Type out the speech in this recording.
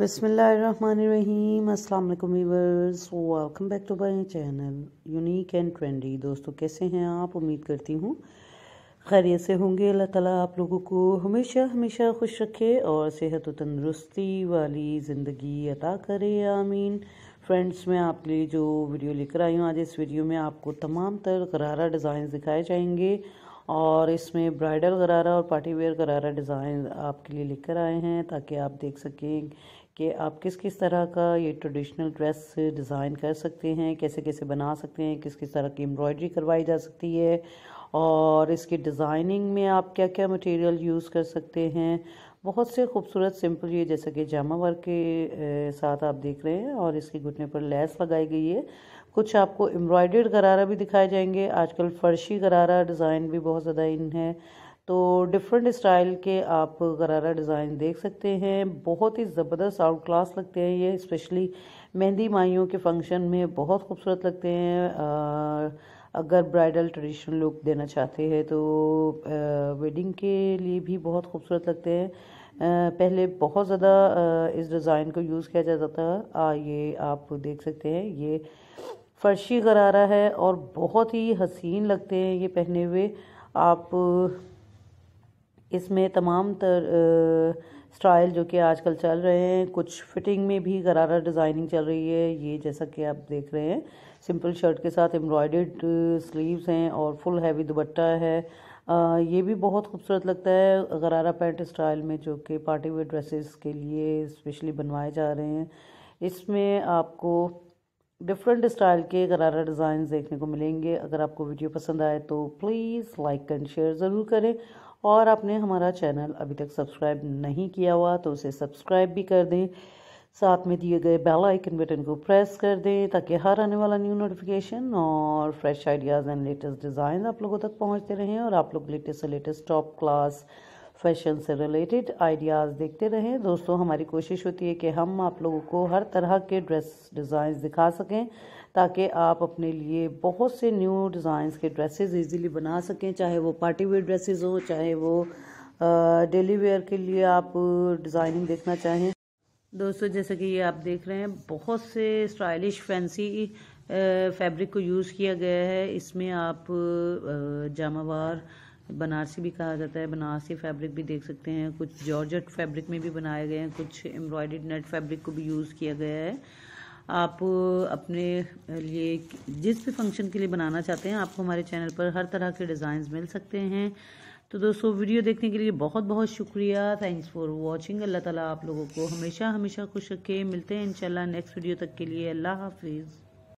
बसमीम अस्सलाम viewers welcome back to my channel unique and trendy दोस्तों कैसे हैं आप उम्मीद करती हूँ खैरियत से होंगे अल्लाह ताला आप लोगों को हमेशा हमेशा खुश रखे और सेहत व तंदरुस्ती वाली ज़िंदगी अता करे आमीन फ्रेंड्स मैं आप लिए जो वीडियो लेकर आई हूँ आज इस वीडियो में आपको तमाम तर करारा डिज़ाइन दिखाए जाएंगे और इसमें ब्राइडल गरारा और पार्टी वेयर गरारा डिज़ाइन आपके लिए लेकर आए हैं ताकि आप देख सकें कि आप किस किस तरह का ये ट्रेडिशनल ड्रेस डिज़ाइन कर सकते हैं कैसे कैसे बना सकते हैं किस किस तरह की एम्ब्रॉयडरी करवाई जा सकती है और इसकी डिज़ाइनिंग में आप क्या क्या मटेरियल यूज़ कर सकते हैं बहुत से खूबसूरत सिंपल ये जैसे कि जामा वर्क के साथ आप देख रहे हैं और इसके घुटने पर लेस लगाई गई है कुछ आपको एम्ब्रॉयडर्ड गरारा भी दिखाए जाएंगे आजकल फर्शी गरारा डिज़ाइन भी बहुत ज़्यादा इन है तो डिफरेंट स्टाइल के आप गरारा डिज़ाइन देख सकते हैं बहुत ही ज़बरदस्त आउट क्लास लगते हैं ये स्पेशली मेहंदी माइयों के फंक्शन में बहुत खूबसूरत लगते हैं आ, अगर ब्राइडल ट्रेडिशनल लुक देना चाहते हैं तो वेडिंग के लिए भी बहुत खूबसूरत लगते हैं पहले बहुत ज़्यादा इस डिज़ाइन को यूज़ किया जाता था आ, ये आप देख सकते हैं ये फर्शी गरारा है और बहुत ही हसीन लगते हैं ये पहने हुए आप इसमें तमाम तर स्टाइल जो कि आजकल चल रहे हैं कुछ फिटिंग में भी गरारा डिज़ाइनिंग चल रही है ये जैसा कि आप देख रहे हैं सिंपल शर्ट के साथ एम्ब्रॉयडर्ड स्लीव्स हैं और फुल हैवी दुपट्टा है आ, ये भी बहुत खूबसूरत लगता है गरारा पैंट स्टाइल में जो कि पार्टी वेयर ड्रेसेस के लिए स्पेशली बनवाए जा रहे हैं इसमें आपको डिफरेंट स्टाइल के गरारा डिज़ाइन देखने को मिलेंगे अगर आपको वीडियो पसंद आए तो प्लीज़ लाइक एंड शेयर ज़रूर करें और आपने हमारा चैनल अभी तक सब्सक्राइब नहीं किया हुआ तो उसे सब्सक्राइब भी कर दें साथ में दिए गए बेल आइकन बटन को प्रेस कर दें ताकि हर आने वाला न्यू नोटिफिकेशन और fresh ideas and latest design आप लोगों तक पहुंचते रहें और आप लोग लेटेस्ट से लेटेस्ट टॉप क्लास फैशन से रिलेटेड आइडियाज़ देखते रहें दोस्तों हमारी कोशिश होती है कि हम आप लोगों को हर तरह के ड्रेस डिज़ाइंस दिखा सकें ताकि आप अपने लिए बहुत से न्यू डिज़ाइंस के ड्रेसेस इजीली बना सकें चाहे वो पार्टी वेयर ड्रेसेस हो चाहे वो डेली वेयर के लिए आप डिज़ाइनिंग देखना चाहें दोस्तों जैसे कि ये आप देख रहे हैं बहुत से स्टाइलिश फैंसी फैब्रिक को यूज़ किया गया है इसमें आप जामावार बनारसी भी कहा जाता है बनारसी फैब्रिक भी देख सकते हैं कुछ जॉर्जेट फैब्रिक में भी बनाए गए हैं कुछ एम्ब्रॉयड नेट फैब्रिक को भी यूज़ किया गया है आप अपने लिए जिस भी फंक्शन के लिए बनाना चाहते हैं आपको हमारे चैनल पर हर तरह के डिजाइन मिल सकते हैं तो दोस्तों वीडियो देखने के लिए बहुत बहुत शुक्रिया थैंक्स फॉर वॉचिंग अल्लाह ताला आप लोगों को हमेशा हमेशा खुश रखे मिलते हैं इंशाल्लाह नेक्स्ट वीडियो तक के लिए अल्लाह हाफिज़